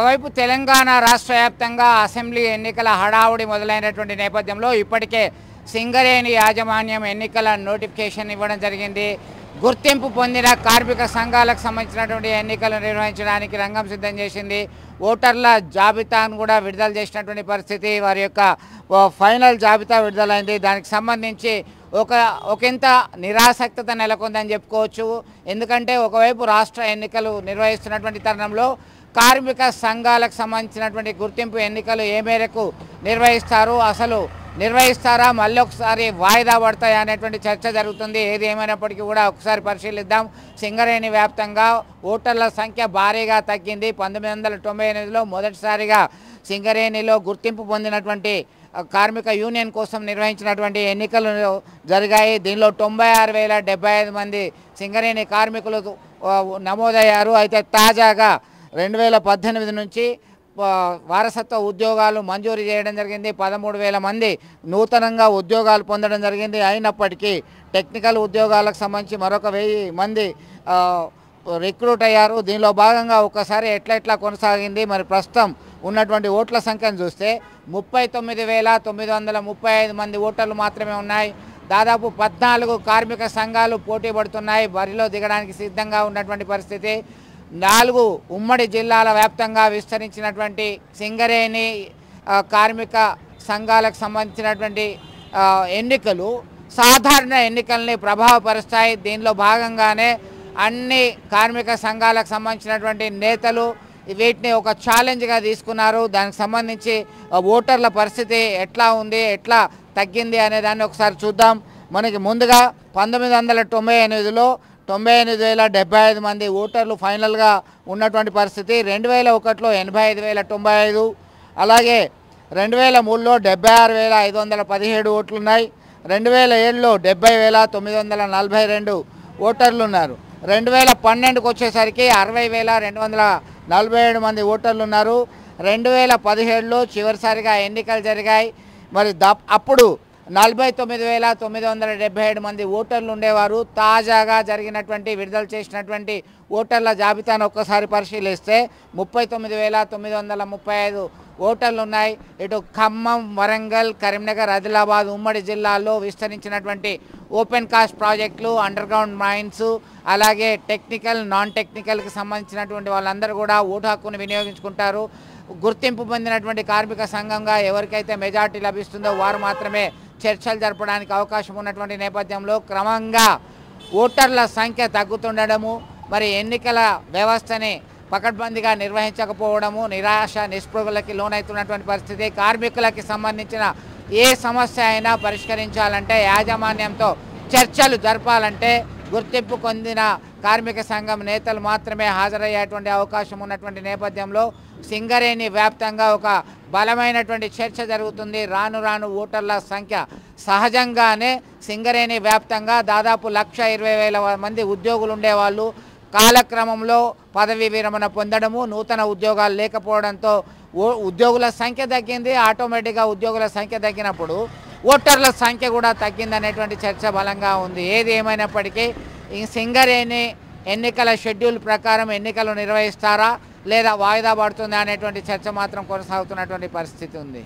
ఒకవైపు తెలంగాణ రాష్ట్ర వ్యాప్తంగా అసెంబ్లీ ఎన్నికల హడావుడి మొదలైనటువంటి నేపథ్యంలో ఇప్పటికే సింగరేణి యాజమాన్యం ఎన్నికల నోటిఫికేషన్ ఇవ్వడం జరిగింది గుర్తింపు పొందిన కార్మిక సంఘాలకు సంబంధించినటువంటి ఎన్నికలు నిర్వహించడానికి రంగం సిద్ధం చేసింది ఓటర్ల జాబితాను కూడా విడుదల చేసినటువంటి పరిస్థితి వారి యొక్క ఫైనల్ జాబితా విడుదలైంది దానికి సంబంధించి ఒక ఒకంత నిరాసక్తత నెలకొందని చెప్పుకోవచ్చు ఎందుకంటే ఒకవైపు రాష్ట్ర ఎన్నికలు నిర్వహిస్తున్నటువంటి తరుణంలో కార్మిక సంఘాలకు సంబంధించినటువంటి గుర్తింపు ఎన్నికలు ఏ మేరకు నిర్వహిస్తారు అసలు నిర్వహిస్తారా మళ్ళీ ఒకసారి వాయిదా పడతాయా అనేటువంటి చర్చ జరుగుతుంది ఏది ఏమైనప్పటికీ కూడా ఒకసారి పరిశీలిద్దాం సింగరేణి వ్యాప్తంగా ఓటర్ల సంఖ్య భారీగా తగ్గింది పంతొమ్మిది వందల తొంభై ఎనిమిదిలో మొదటిసారిగా సింగరేణిలో గుర్తింపు పొందినటువంటి కార్మిక యూనియన్ కోసం నిర్వహించినటువంటి ఎన్నికలు జరిగాయి దీనిలో తొంభై ఆరు వేల ఐదు మంది సింగరేణి కార్మికులు నమోదయ్యారు అయితే తాజాగా రెండు వేల పద్దెనిమిది నుంచి వారసత్వ ఉద్యోగాలు మంజూరు చేయడం జరిగింది పదమూడు వేల మంది నూతనంగా ఉద్యోగాలు పొందడం జరిగింది అయినప్పటికీ టెక్నికల్ ఉద్యోగాలకు సంబంధించి మరొక వెయ్యి మంది రిక్రూట్ అయ్యారు దీనిలో భాగంగా ఒక్కసారి ఎట్లా కొనసాగింది మరి ప్రస్తుతం ఉన్నటువంటి ఓట్ల సంఖ్యను చూస్తే ముప్పై తొమ్మిది వేల తొమ్మిది వందల ముప్పై ఐదు మంది ఓటర్లు మాత్రమే ఉన్నాయి దాదాపు పద్నాలుగు కార్మిక సంఘాలు పోటీ పడుతున్నాయి బరిలో దిగడానికి సిద్ధంగా ఉన్నటువంటి పరిస్థితి నాలుగు ఉమ్మడి జిల్లాల వ్యాప్తంగా విస్తరించినటువంటి సింగరేణి కార్మిక సంఘాలకు సంబంధించినటువంటి ఎన్నికలు సాధారణ ఎన్నికల్ని ప్రభావపరుస్తాయి దీనిలో భాగంగానే అన్ని కార్మిక సంఘాలకు సంబంధించినటువంటి నేతలు వీటిని ఒక ఛాలెంజ్గా తీసుకున్నారు దానికి సంబంధించి ఓటర్ల పరిస్థితి ఎట్లా ఉంది ఎట్లా తగ్గింది అనే దాన్ని ఒకసారి చూద్దాం మనకి ముందుగా పంతొమ్మిది వందల తొంభై ఎనిమిదిలో తొంభై ఎనిమిది వేల డెబ్బై ఐదు మంది ఓటర్లు ఫైనల్గా ఉన్నటువంటి పరిస్థితి రెండు వేల ఒకటిలో ఎనభై ఐదు వేల తొంభై ఐదు అలాగే రెండు వేల మూడులో డెబ్బై ఆరు వేల ఐదు వందల పదిహేడు ఓట్లున్నాయి రెండు వేల ఏడులో డెబ్బై వేల తొమ్మిది వందల నలభై రెండు ఓటర్లు ఉన్నారు రెండు వేల పన్నెండుకి వచ్చేసరికి అరవై వేల రెండు వందల నలభై ఏడు మంది ఓటర్లు ఉన్నారు రెండు వేల పదిహేడులో చివరిసారిగా ఎన్నికలు జరిగాయి మరి అప్పుడు నలభై తొమ్మిది వేల తొమ్మిది వందల డెబ్బై ఏడు మంది ఓటర్లు ఉండేవారు తాజాగా జరిగినటువంటి విడుదల చేసినటువంటి ఓటర్ల జాబితాను ఒక్కసారి పరిశీలిస్తే ముప్పై తొమ్మిది వేల తొమ్మిది వందల ముప్పై ఐదు ఓటర్లు ఉన్నాయి ఇటు ఖమ్మం వరంగల్ కరీంనగర్ ఆదిలాబాద్ ఉమ్మడి జిల్లాల్లో విస్తరించినటువంటి ఓపెన్ కాస్ట్ ప్రాజెక్టులు అండర్ గ్రౌండ్ మైన్స్ అలాగే టెక్నికల్ నాన్ టెక్నికల్కి సంబంధించినటువంటి వాళ్ళందరూ కూడా ఓటు హక్కును వినియోగించుకుంటారు గుర్తింపు పొందినటువంటి కార్మిక సంఘంగా ఎవరికైతే మెజార్టీ లభిస్తుందో వారు మాత్రమే చర్చలు జరపడానికి అవకాశం ఉన్నటువంటి నేపథ్యంలో క్రమంగా ఓటర్ల సంఖ్య తగ్గుతుండడము మరి ఎన్నికల వ్యవస్థని పకడ్బందీగా నిర్వహించకపోవడము నిరాశ నిస్పృహలకి లోనవుతున్నటువంటి పరిస్థితి కార్మికులకి సంబంధించిన ఏ సమస్య అయినా పరిష్కరించాలంటే యాజమాన్యంతో చర్చలు జరపాలంటే గుర్తింపు పొందిన కార్మిక సంఘం నేతలు మాత్రమే హాజరయ్యేటువంటి అవకాశం ఉన్నటువంటి నేపథ్యంలో సింగరేణి వ్యాప్తంగా ఒక బలమైనటువంటి చర్చ జరుగుతుంది రాను రాను ఓటర్ల సంఖ్య సహజంగానే సింగరేణి వ్యాప్తంగా దాదాపు లక్ష ఇరవై వేల మంది ఉద్యోగులు ఉండేవాళ్ళు కాలక్రమంలో పదవీ విరమణ పొందడము నూతన ఉద్యోగాలు లేకపోవడంతో ఉద్యోగుల సంఖ్య తగ్గింది ఆటోమేటిక్గా ఉద్యోగుల సంఖ్య తగ్గినప్పుడు ఓటర్ల సంఖ్య కూడా తగ్గిందనేటువంటి చర్చ బలంగా ఉంది ఏది ఏమైనప్పటికీ ఈ సింగరేణి ఎన్నికల షెడ్యూల్ ప్రకారం ఎన్నికలు నిర్వహిస్తారా లేదా వాయిదా పడుతుందా అనేటువంటి చర్చ మాత్రం కొనసాగుతున్నటువంటి పరిస్థితి ఉంది